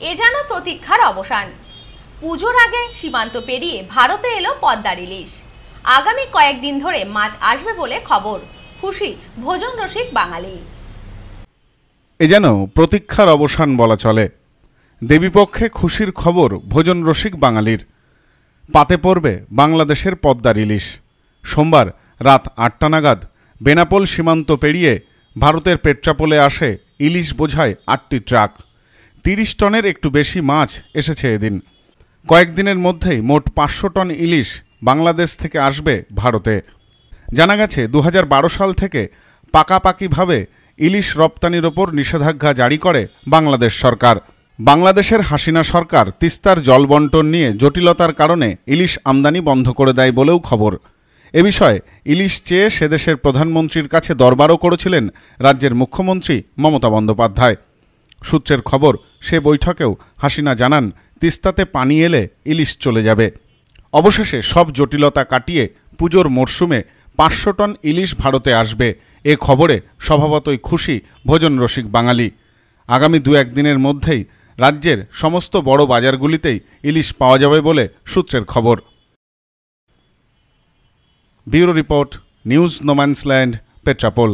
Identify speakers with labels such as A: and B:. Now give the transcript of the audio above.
A: এ যেন প্রতীক্ষার অবসান পুজোর আগে সীমান্ত পেরিয়ে ভারতে এলো পদ্মার ইলিশ আগামী কয়েকদিন ধরে মাছ আসবে বলে খবর খুশি ভোজন রসিক বাঙালি
B: এ যেন প্রতীক্ষার অবসান বলা চলে দেবীপক্ষে খুশির খবর ভোজন রসিক বাঙালির পাতে পড়বে বাংলাদেশের পদ্মার ইলিশ সোমবার রাত আটটা নাগাদ বেনাপোল সীমান্ত পেরিয়ে ভারতের পেট্রাপোলে আসে ইলিশ বোঝায় আটটি ট্রাক তিরিশ টনের একটু বেশি মাছ এসেছে এদিন কয়েকদিনের মধ্যেই মোট পাঁচশো টন ইলিশ বাংলাদেশ থেকে আসবে ভারতে জানা গেছে দু সাল থেকে পাকাপাকিভাবে ইলিশ রপ্তানির ওপর নিষেধাজ্ঞা জারি করে বাংলাদেশ সরকার বাংলাদেশের হাসিনা সরকার তিস্তার জল বন্টন নিয়ে জটিলতার কারণে ইলিশ আমদানি বন্ধ করে দেয় বলেও খবর এ বিষয়ে ইলিশ চেয়ে সেদেশের প্রধানমন্ত্রীর কাছে দরবারও করেছিলেন রাজ্যের মুখ্যমন্ত্রী মমতা বন্দ্যোপাধ্যায় সূত্রের খবর সে বৈঠকেও হাসিনা জানান তিস্তাতে পানি এলে ইলিশ চলে যাবে অবশেষে সব জটিলতা কাটিয়ে পুজোর মরশুমে পাঁচশো টন ইলিশ ভারতে আসবে এ খবরে স্বভাবতই খুশি ভোজন রসিক বাঙালি আগামী দু একদিনের মধ্যেই রাজ্যের সমস্ত বড় বাজারগুলিতেই ইলিশ পাওয়া যাবে বলে সূত্রের খবর bureau report news no man's land Petrapole